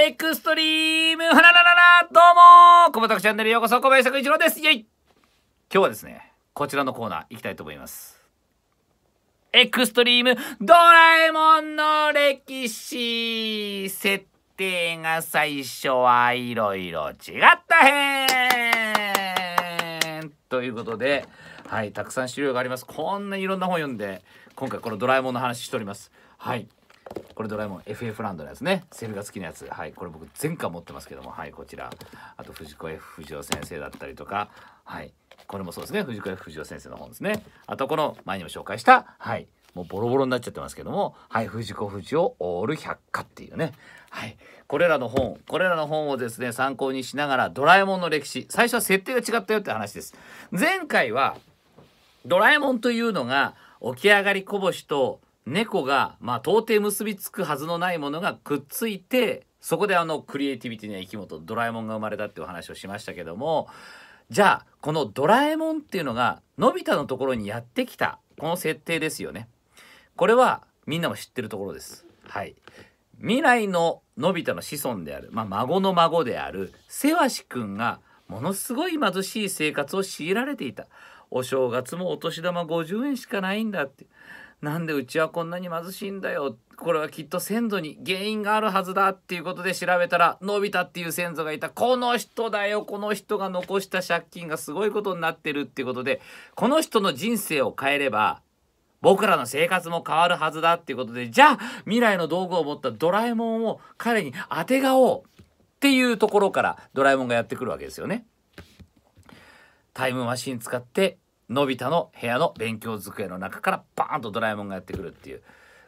エクストリームはらららどうもコメトクチャンネルようこそ小林作一郎ですイェイ今日はですね、こちらのコーナー行きたいと思います。エクストリームドラえもんの歴史設定が最初はいろいろ違ったへんということで、はい、たくさん資料があります。こんないろんな本読んで、今回このドラえもんの話しております。はい。これドラえもん FF ランドのやつねセリフが好きなやつはいこれ僕前回持ってますけどもはいこちらあと藤子 F 不二雄先生だったりとかはいこれもそうですね藤子 F 不二雄先生の本ですねあとこの前にも紹介したはいもうボロボロになっちゃってますけどもはい藤子不二雄オール百科っていうねはいこれらの本これらの本をですね参考にしながらドラえもんの歴史最初は設定が違ったよって話です前回はドラえもんというのが起き上がりこぼしと猫が、まあ、到底結びつくはずのないものがくっついてそこであのクリエイティビティの生き物ドラえもんが生まれたってお話をしましたけどもじゃあこのドラえもんっていうのがのび太のところにやってきたこの設定ですよね。これはみんなも知ってるところです。はい、未来ののび太の子孫である、まあ、孫の孫であるせわしくんがものすごい貧しい生活を強いられていた。お正月もお年玉50円しかないんだって。なんでうちはこんなに貧しいんだよこれはきっと先祖に原因があるはずだっていうことで調べたらのび太っていう先祖がいたこの人だよこの人が残した借金がすごいことになってるっていうことでこの人の人生を変えれば僕らの生活も変わるはずだっていうことでじゃあ未来の道具を持ったドラえもんを彼にあてがおうっていうところからドラえもんがやってくるわけですよね。タイムマシン使ってのび太の部屋の勉強机の中からバーンとドラえもんがやってくるっていう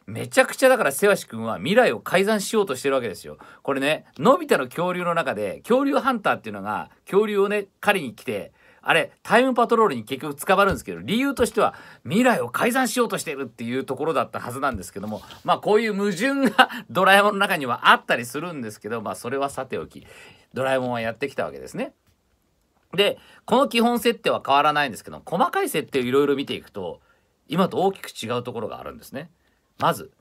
めちゃくちゃだからせわし君は未来を改ざんしようとしてるわけですよこれねのび太の恐竜の中で恐竜ハンターっていうのが恐竜をね狩りに来てあれタイムパトロールに結局捕まるんですけど理由としては未来を改ざんしようとしてるっていうところだったはずなんですけどもまあこういう矛盾が ドラえもんの中にはあったりするんですけどまあそれはさておきドラえもんはやってきたわけですね。で、この基本設定は変わらないんですけど、細かい設定をいろいろ見ていくと、今と大きく違うところがあるんですね。まず、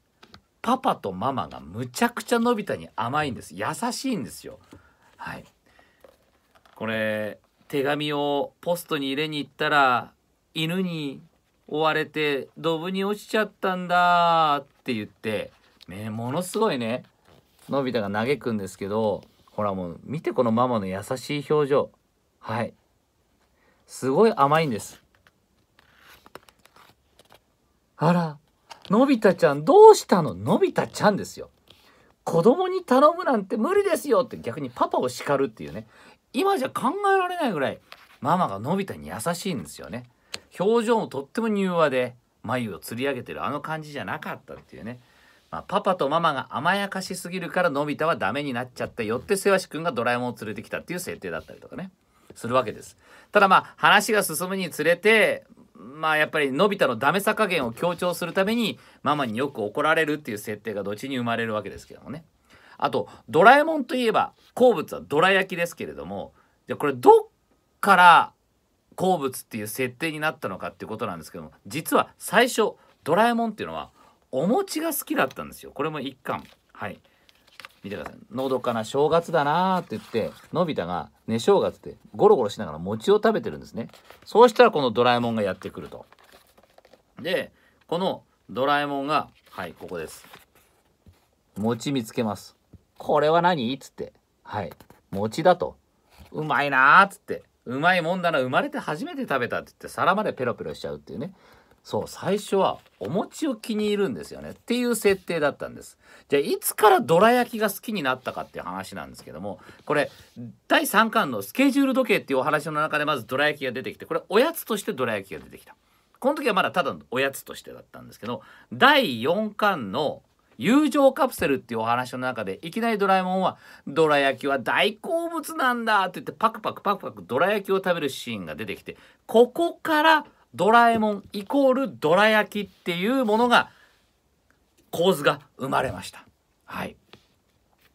パパとママがむちゃくちゃのび太に甘いんです。優しいんですよ。はい。これ、手紙をポストに入れに行ったら、犬に追われて、ドブに落ちちゃったんだって言って、ね、ものすごいね、のび太が嘆くんですけど、ほらもう見てこのママの優しい表情。はいすごい甘いんですあらのび太ちゃんどうしたののび太ちゃんですよ子供に頼むなんて無理ですよって逆にパパを叱るっていうね今じゃ考えられないぐらいママがのび太に優しいんですよね表情もとっても柔和で眉をつり上げてるあの感じじゃなかったっていうね、まあ、パパとママが甘やかしすぎるからのび太はダメになっちゃってよってせわしくんがドラえもんを連れてきたっていう設定だったりとかねするわけです。ただまあ話が進むにつれてまあやっぱりのび太のダメさ加減を強調するためにママによく怒られるっていう設定がどっちに生まれるわけですけどもね。あとドラえもんといえば好物はどら焼きですけれどもじゃこれどっから好物っていう設定になったのかっていうことなんですけども実は最初ドラえもんっていうのはお餅が好きだったんですよこれも一巻はい見てください。のどかな正月だなーって言って、のび太がね、正月ってゴロゴロしながら餅を食べてるんですね。そうしたらこのドラえもんがやってくると。で、このドラえもんが、はい、ここです。餅見つけます。これは何つって。はい。餅だと。うまいなーっつって。うまいもんだな、生まれて初めて食べたって言って、皿までペロペロしちゃうっていうね。そう、最初はお餅を気に入るんですよねっていう設定だったんです。じゃあいつからどら焼きが好きになったかっていう話なんですけども、これ第3巻のスケジュール時計っていうお話の中でまずどら焼きが出てきて、これおやつとしてどら焼きが出てきた。この時はまだただのおやつとしてだったんですけど、第4巻の友情カプセルっていうお話の中でいきなりドラえもんは「どら焼きは大好物なんだ」って言ってパクパクパクパクどら焼きを食べるシーンが出てきてここから「ドラえもんイコールドラ焼きっていうものが構図が生まれました。はい。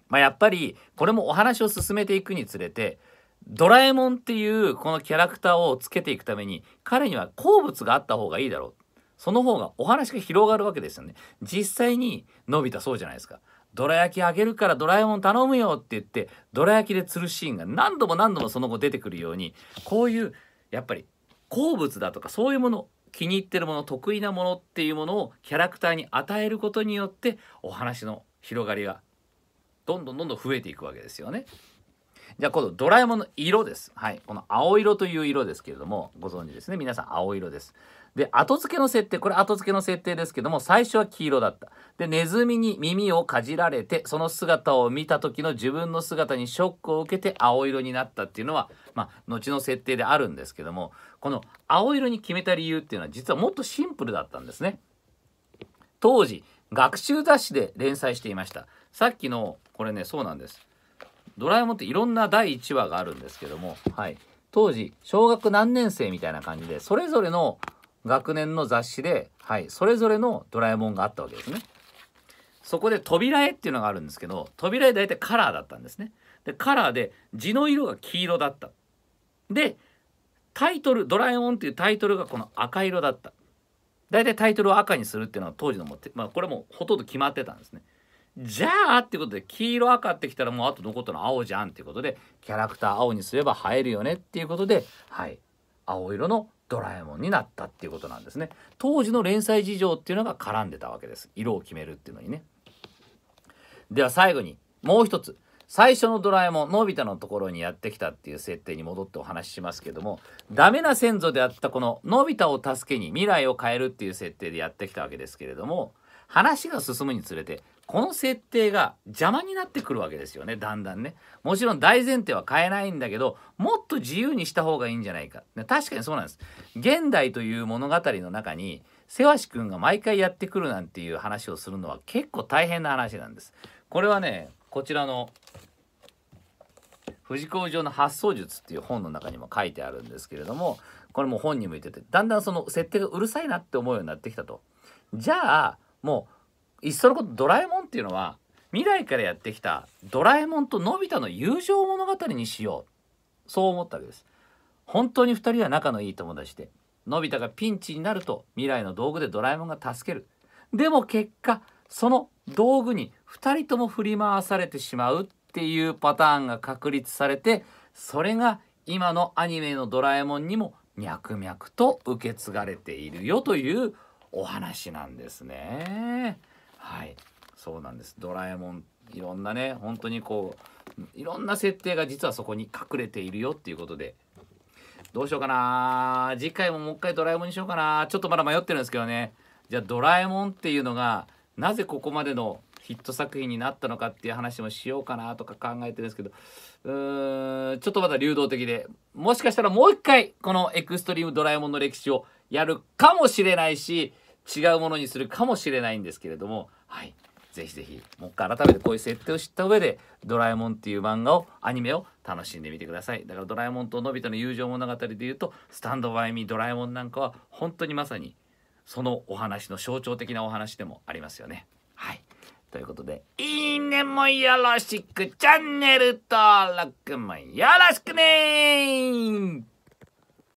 まあ、やっぱりこれもお話を進めていくにつれてドラえもんっていうこのキャラクターをつけていくために彼には好物があった方がいいだろう。その方がお話が広がるわけですよね。実際に伸びたそうじゃないですか。どら焼きあげるからドラえもん頼むよって言ってどら焼きで釣るシーンが何度も何度もその後出てくるようにこういうやっぱり好物だとかそういうもの気に入ってるもの得意なものっていうものをキャラクターに与えることによってお話の広がりがどんどんどんどん増えていくわけですよね。じゃあ今度ドラえもんの色です。はい。この青色という色ですけれども、ご存知ですね。皆さん青色です。で、後付けの設定、これ後付けの設定ですけども、最初は黄色だった。で、ネズミに耳をかじられて、その姿を見た時の自分の姿にショックを受けて青色になったっていうのは、まあ、後の設定であるんですけども、この青色に決めた理由っていうのは、実はもっとシンプルだったんですね。当時、学習雑誌で連載していました。さっきの、これね、そうなんです。ドラえもんっていろんな第1話があるんですけども、はい、当時小学何年生みたいな感じでそれぞれの学年の雑誌で、はい、それぞれのドラえもんがあったわけですね。そこで「扉絵」っていうのがあるんですけど扉絵大体カラーだったんですね。でカラーで字の色が黄色だった。でタイトル「ドラえもん」っていうタイトルがこの赤色だった。大体タイトルを赤にするっていうのは当時のもって、まあ、これもほとんど決まってたんですね。じゃあってことで黄色赤ってきたらもうあと残ったの青じゃんっていうことでキャラクター青にすれば映えるよねっていうことではい青色のドラえもんになったっていうことなんですね当時の連載事情っていうのが絡んでたわけです色を決めるっていうのにねでは最後にもう一つ最初のドラえもんのび太のところにやってきたっていう設定に戻ってお話ししますけどもダメな先祖であったこののび太を助けに未来を変えるっていう設定でやってきたわけですけれども話が進むにつれてこの設定が邪魔になってくるわけですよねだんだんねもちろん大前提は変えないんだけどもっと自由にした方がいいんじゃないか確かにそうなんです現代という物語の中にせわしくんが毎回やってくるなんていう話をするのは結構大変な話なんですこれはねこちらの藤子上の発想術っていう本の中にも書いてあるんですけれどもこれも本に向いててだんだんその設定がうるさいなって思うようになってきたとじゃあもういっそのことドラえもんっていうのは未来からやってきたドラえもんとのび太の友情物語にしようそう思ったわけです本当に2人は仲のいい友達でのび太がピンチになると未来の道具でドラえもんが助けるでも結果その道具に2人とも振り回されてしまうっていうパターンが確立されてそれが今のアニメの「ドラえもん」にも脈々と受け継がれているよというお話なんですね。はいそうなんですドラえもんいろんなね本当にこういろんな設定が実はそこに隠れているよっていうことでどうしようかな次回ももう一回ドラえもんにしようかなちょっとまだ迷ってるんですけどねじゃあドラえもんっていうのがなぜここまでのヒット作品になったのかっていう話もしようかなとか考えてるんですけどうーんちょっとまだ流動的でもしかしたらもう一回このエクストリームドラえもんの歴史をやるかもしれないし違うものにするかもしれないんですけれども、はい、ぜひぜひもう一回改めてこういう設定を知った上で「ドラえもん」っていう漫画をアニメを楽しんでみてくださいだから「ドラえもん」と「のび太の友情物語」でいうと「スタンドバイミードラえもん」なんかは本当にまさにそのお話の象徴的なお話でもありますよね。はいということで「いいねもよろしくチャンネル登録もよろしくね